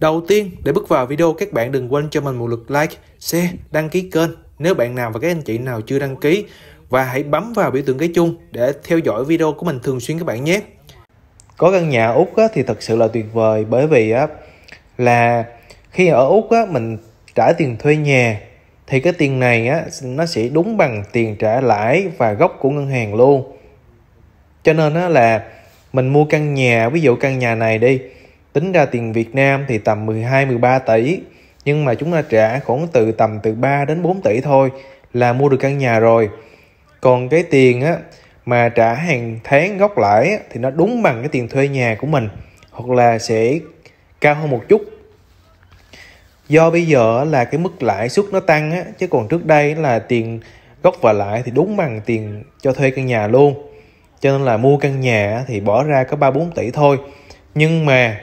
Đầu tiên, để bước vào video các bạn đừng quên cho mình một lượt like, share, đăng ký kênh nếu bạn nào và các anh chị nào chưa đăng ký và hãy bấm vào biểu tượng cái chuông để theo dõi video của mình thường xuyên các bạn nhé. Có căn nhà Úc á, thì thật sự là tuyệt vời bởi vì á, là khi ở Úc á, mình trả tiền thuê nhà thì cái tiền này á, nó sẽ đúng bằng tiền trả lãi và gốc của ngân hàng luôn. Cho nên á, là mình mua căn nhà, ví dụ căn nhà này đi Tính ra tiền Việt Nam thì tầm 12-13 tỷ, nhưng mà chúng ta trả khoảng từ tầm từ 3 đến 4 tỷ thôi là mua được căn nhà rồi. Còn cái tiền á, mà trả hàng tháng gốc lãi thì nó đúng bằng cái tiền thuê nhà của mình hoặc là sẽ cao hơn một chút do bây giờ là cái mức lãi suất nó tăng á, chứ còn trước đây là tiền gốc và lãi thì đúng bằng tiền cho thuê căn nhà luôn cho nên là mua căn nhà thì bỏ ra có 3-4 tỷ thôi nhưng mà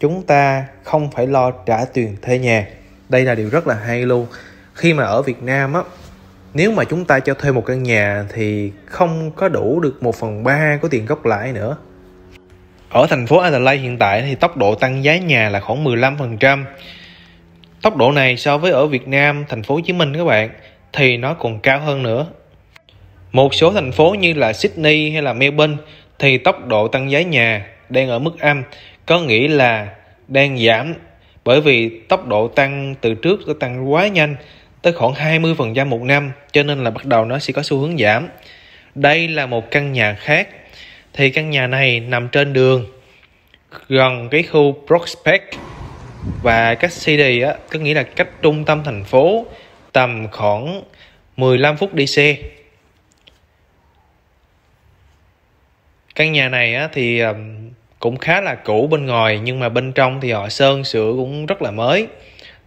chúng ta không phải lo trả tiền thuê nhà đây là điều rất là hay luôn khi mà ở Việt Nam á nếu mà chúng ta cho thuê một căn nhà thì không có đủ được một phần ba của tiền gốc lãi nữa ở thành phố Adelaide hiện tại thì tốc độ tăng giá nhà là khoảng 15%. Tốc độ này so với ở Việt Nam, thành phố Hồ Chí Minh các bạn thì nó còn cao hơn nữa. Một số thành phố như là Sydney hay là Melbourne thì tốc độ tăng giá nhà đang ở mức âm, có nghĩa là đang giảm bởi vì tốc độ tăng từ trước nó tăng quá nhanh tới khoảng 20% một năm cho nên là bắt đầu nó sẽ có xu hướng giảm. Đây là một căn nhà khác thì căn nhà này nằm trên đường gần cái khu Prospect và cách city á, có nghĩa là cách trung tâm thành phố tầm khoảng 15 phút đi xe. Căn nhà này á, thì cũng khá là cũ bên ngoài nhưng mà bên trong thì họ sơn sửa cũng rất là mới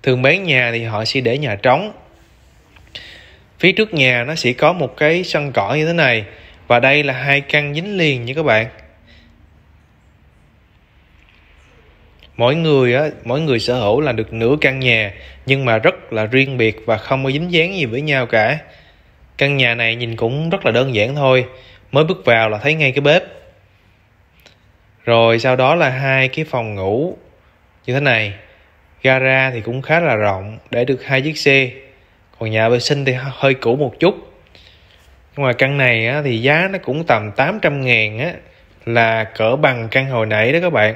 thường bán nhà thì họ sẽ để nhà trống phía trước nhà nó sẽ có một cái sân cỏ như thế này và đây là hai căn dính liền nha các bạn mỗi người á mỗi người sở hữu là được nửa căn nhà nhưng mà rất là riêng biệt và không có dính dáng gì với nhau cả căn nhà này nhìn cũng rất là đơn giản thôi mới bước vào là thấy ngay cái bếp rồi sau đó là hai cái phòng ngủ như thế này gara thì cũng khá là rộng để được hai chiếc xe còn nhà vệ sinh thì hơi cũ một chút nhưng mà căn này á, thì giá nó cũng tầm 800 ngàn á, là cỡ bằng căn hồi nãy đó các bạn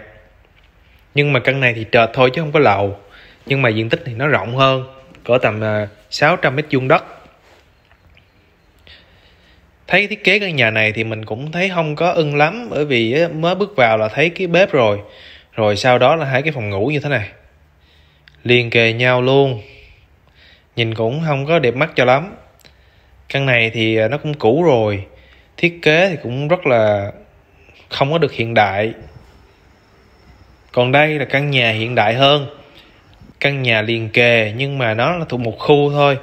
nhưng mà căn này thì trệt thôi chứ không có lầu nhưng mà diện tích thì nó rộng hơn cỡ tầm 600 à, mét vuông đất thấy thiết kế căn nhà này thì mình cũng thấy không có ưng lắm bởi vì mới bước vào là thấy cái bếp rồi rồi sau đó là hai cái phòng ngủ như thế này liền kề nhau luôn nhìn cũng không có đẹp mắt cho lắm căn này thì à, nó cũng cũ rồi thiết kế thì cũng rất là không có được hiện đại còn đây là căn nhà hiện đại hơn căn nhà liền kề nhưng mà nó là thuộc một khu thôi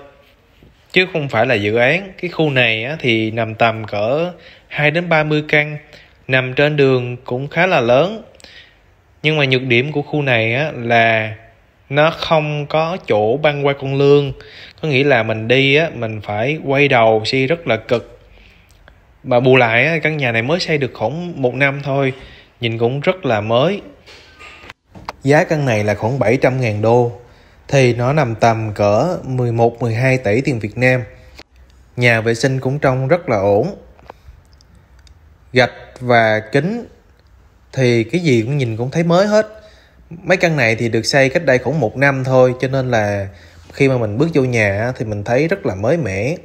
chứ không phải là dự án cái khu này á, thì nằm tầm cỡ 2 đến 30 căn nằm trên đường cũng khá là lớn nhưng mà nhược điểm của khu này á, là nó không có chỗ băng qua con lương có nghĩa là mình đi á, mình phải quay đầu si rất là cực mà bù lại á, căn nhà này mới xây được khoảng một năm thôi nhìn cũng rất là mới giá căn này là khoảng 700.000 đô thì nó nằm tầm cỡ 11-12 tỷ tiền Việt Nam. Nhà vệ sinh cũng trông rất là ổn. Gạch và kính thì cái gì cũng nhìn cũng thấy mới hết. Mấy căn này thì được xây cách đây khoảng một năm thôi cho nên là khi mà mình bước vô nhà thì mình thấy rất là mới mẻ.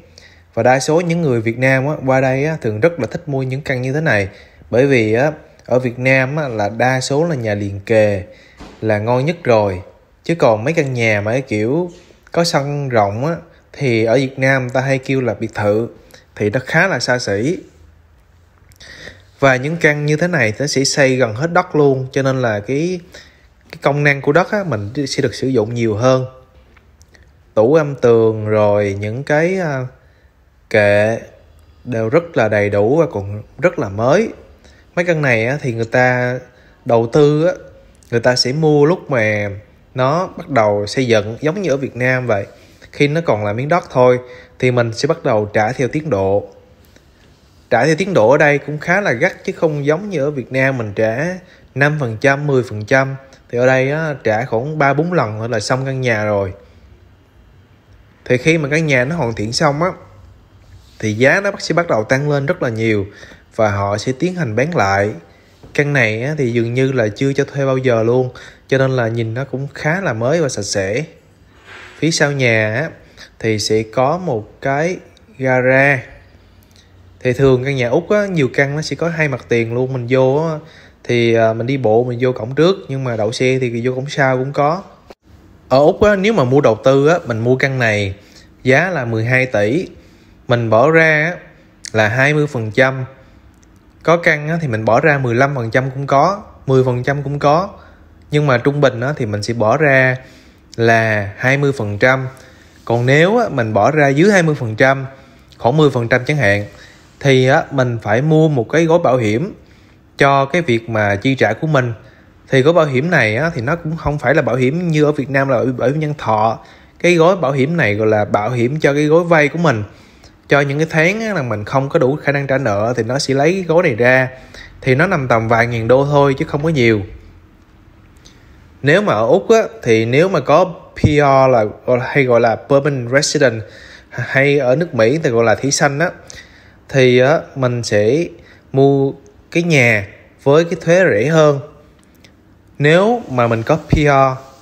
Và đa số những người Việt Nam qua đây thường rất là thích mua những căn như thế này bởi vì ở Việt Nam là đa số là nhà liền kề là ngon nhất rồi chứ còn mấy căn nhà mà kiểu có sân rộng á thì ở Việt Nam ta hay kêu là biệt thự thì nó khá là xa xỉ và những căn như thế này nó sẽ xây gần hết đất luôn cho nên là cái cái công năng của đất á, mình sẽ được sử dụng nhiều hơn tủ âm tường rồi những cái à, kệ đều rất là đầy đủ và còn rất là mới mấy căn này á, thì người ta đầu tư á, người ta sẽ mua lúc mà nó bắt đầu xây dựng giống như ở Việt Nam vậy khi nó còn là miếng đất thôi thì mình sẽ bắt đầu trả theo tiến độ trả theo tiến độ ở đây cũng khá là gắt chứ không giống như ở Việt Nam mình trả 5%, 10% thì ở đây á, trả khoảng 3 4 lần là xong căn nhà rồi. Thì khi mà căn nhà nó hoàn thiện xong á thì giá nó sẽ bắt đầu tăng lên rất là nhiều và họ sẽ tiến hành bán lại. Căn này á, thì dường như là chưa cho thuê bao giờ luôn cho nên là nhìn nó cũng khá là mới và sạch sẽ phía sau nhà thì sẽ có một cái gara thì thường căn nhà úc á, nhiều căn nó sẽ có hai mặt tiền luôn mình vô á, thì à, mình đi bộ mình vô cổng trước nhưng mà đậu xe thì vô cổng sau cũng có ở úc á, nếu mà mua đầu tư á, mình mua căn này giá là 12 tỷ mình bỏ ra là 20 phần trăm có căn á thì mình bỏ ra 15 phần trăm cũng có 10 phần trăm cũng có nhưng mà trung bình á, thì mình sẽ bỏ ra là 20% còn nếu á, mình bỏ ra dưới 20% khoảng 10% chẳng hạn thì á, mình phải mua một cái gói bảo hiểm cho cái việc mà chi trả của mình thì gói bảo hiểm này á, thì nó cũng không phải là bảo hiểm như ở Việt Nam là bảo hiểm nhân thọ cái gói bảo hiểm này gọi là bảo hiểm cho cái gói vay của mình cho những cái tháng là mình không có đủ khả năng trả nợ thì nó sẽ lấy cái gói này ra thì nó nằm tầm vài nghìn đô thôi chứ không có nhiều nếu mà ở úc á, thì nếu mà có pr là hay gọi là permanent resident hay ở nước mỹ thì gọi là thí sanh á thì á, mình sẽ mua cái nhà với cái thuế rẻ hơn nếu mà mình có pr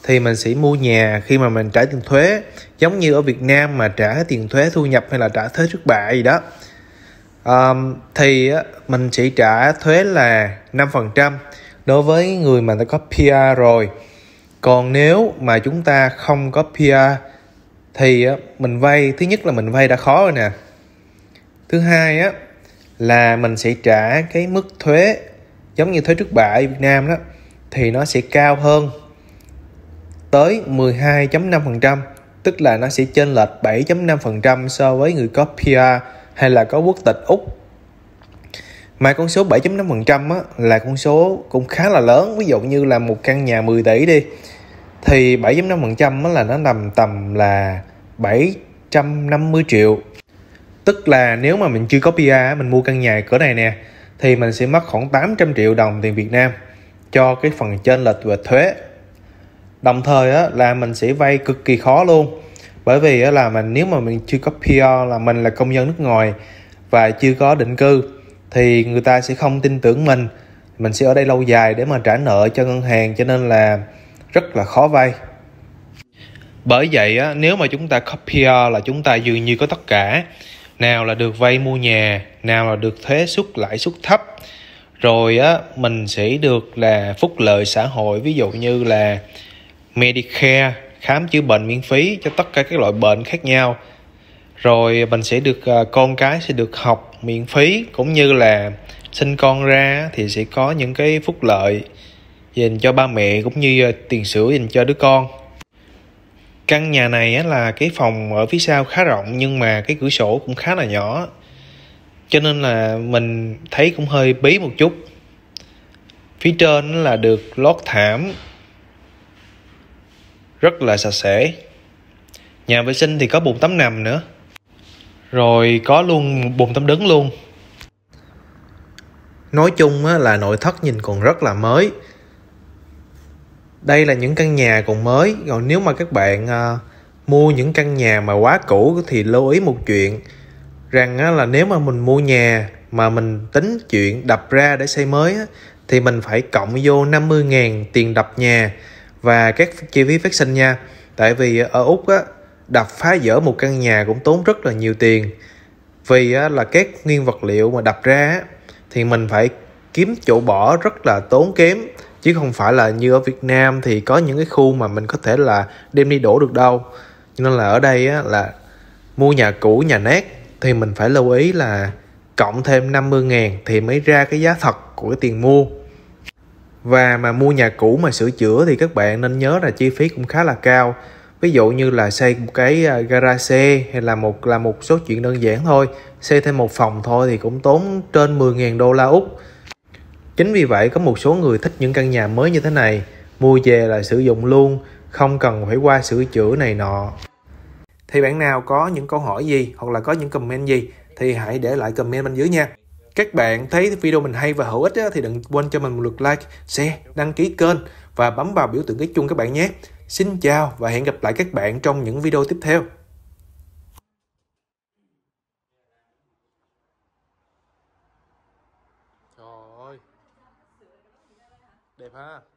thì mình sẽ mua nhà khi mà mình trả tiền thuế giống như ở Việt Nam mà trả tiền thuế thu nhập hay là trả thuế trước bạ gì đó um, thì mình chỉ trả thuế là 5% đối với người mà đã có PR rồi còn nếu mà chúng ta không có PR thì mình vay thứ nhất là mình vay đã khó rồi nè thứ hai á là mình sẽ trả cái mức thuế giống như thuế trước bạ ở Việt Nam đó thì nó sẽ cao hơn tới 12.5% tức là nó sẽ chênh lệch 7.5% so với người có PR hay là có quốc tịch Úc mà con số 7.5% á, là con số cũng khá là lớn ví dụ như là một căn nhà 10 tỷ đi thì 7.5% là nó nằm tầm là 750 triệu tức là nếu mà mình chưa có PR mình mua căn nhà cỡ này nè thì mình sẽ mất khoảng 800 triệu đồng tiền Việt Nam cho cái phần trên lệch về thuế đồng thời á, là mình sẽ vay cực kỳ khó luôn bởi vì á, là mình nếu mà mình chưa có PR là mình là công dân nước ngoài và chưa có định cư thì người ta sẽ không tin tưởng mình mình sẽ ở đây lâu dài để mà trả nợ cho ngân hàng cho nên là rất là khó vay bởi vậy á, nếu mà chúng ta copy là chúng ta dường như có tất cả nào là được vay mua nhà nào là được thuế suất lãi suất thấp rồi á mình sẽ được là phúc lợi xã hội ví dụ như là Medicare khám chữa bệnh miễn phí cho tất cả các loại bệnh khác nhau rồi mình sẽ được à, con cái sẽ được học miễn phí cũng như là sinh con ra thì sẽ có những cái phúc lợi dành cho ba mẹ cũng như à, tiền sữa dành cho đứa con căn nhà này là cái phòng ở phía sau khá rộng nhưng mà cái cửa sổ cũng khá là nhỏ cho nên là mình thấy cũng hơi bí một chút phía trên là được lót thảm rất là sạch sẽ nhà vệ sinh thì có bồn tắm nằm nữa rồi có luôn bồn tắm đứng luôn nói chung là nội thất nhìn còn rất là mới đây là những căn nhà còn mới còn nếu mà các bạn à, mua những căn nhà mà quá cũ thì lưu ý một chuyện rằng là nếu mà mình mua nhà mà mình tính chuyện đập ra để xây mới thì mình phải cộng vô 50.000 tiền đập nhà và các chi phí phát sinh nha tại vì ở Úc đập phá dỡ một căn nhà cũng tốn rất là nhiều tiền vì là các nguyên vật liệu mà đập ra thì mình phải kiếm chỗ bỏ rất là tốn kém chứ không phải là như ở Việt Nam thì có những cái khu mà mình có thể là đem đi đổ được đâu nên là ở đây là mua nhà cũ nhà nát thì mình phải lưu ý là cộng thêm 50 ngàn thì mới ra cái giá thật của cái tiền mua và mà mua nhà cũ mà sửa chữa thì các bạn nên nhớ là chi phí cũng khá là cao ví dụ như là xây một cái à, garage xe hay là một là một số chuyện đơn giản thôi xây thêm một phòng thôi thì cũng tốn trên 10.000 đô la Úc chính vì vậy có một số người thích những căn nhà mới như thế này mua về là sử dụng luôn không cần phải qua sửa chữa này nọ thì bạn nào có những câu hỏi gì hoặc là có những comment gì thì hãy để lại comment bên dưới nha các bạn thấy video mình hay và hữu ích thì đừng quên cho mình một lượt like, share, đăng ký kênh và bấm vào biểu tượng cái chuông các bạn nhé. Xin chào và hẹn gặp lại các bạn trong những video tiếp theo. Trời ơi. Đẹp ha.